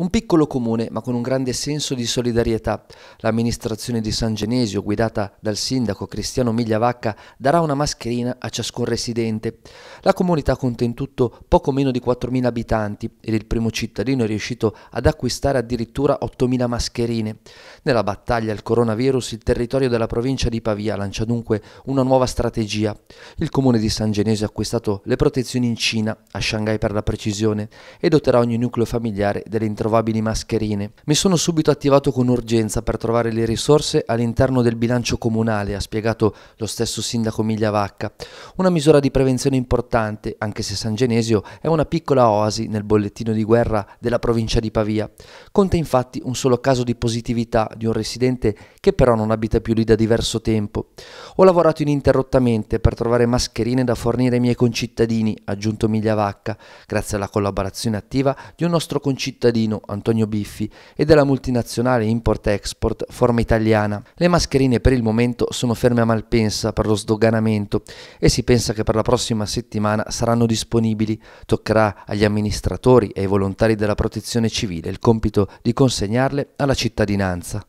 Un piccolo comune, ma con un grande senso di solidarietà. L'amministrazione di San Genesio, guidata dal sindaco Cristiano Migliavacca, darà una mascherina a ciascun residente. La comunità conta in tutto poco meno di 4.000 abitanti ed il primo cittadino è riuscito ad acquistare addirittura 8.000 mascherine. Nella battaglia al coronavirus, il territorio della provincia di Pavia lancia dunque una nuova strategia. Il comune di San Genesio ha acquistato le protezioni in Cina, a Shanghai per la precisione, e doterà ogni nucleo familiare dell'intero trovabili mascherine. Mi sono subito attivato con urgenza per trovare le risorse all'interno del bilancio comunale, ha spiegato lo stesso sindaco Migliavacca. Una misura di prevenzione importante, anche se San Genesio è una piccola oasi nel bollettino di guerra della provincia di Pavia. Conta infatti un solo caso di positività di un residente che però non abita più lì da diverso tempo. Ho lavorato ininterrottamente per trovare mascherine da fornire ai miei concittadini, ha aggiunto Migliavacca, grazie alla collaborazione attiva di un nostro concittadino Martino, Antonio Biffi e della multinazionale Import-Export Forma Italiana. Le mascherine per il momento sono ferme a Malpensa per lo sdoganamento e si pensa che per la prossima settimana saranno disponibili. Toccherà agli amministratori e ai volontari della protezione civile il compito di consegnarle alla cittadinanza.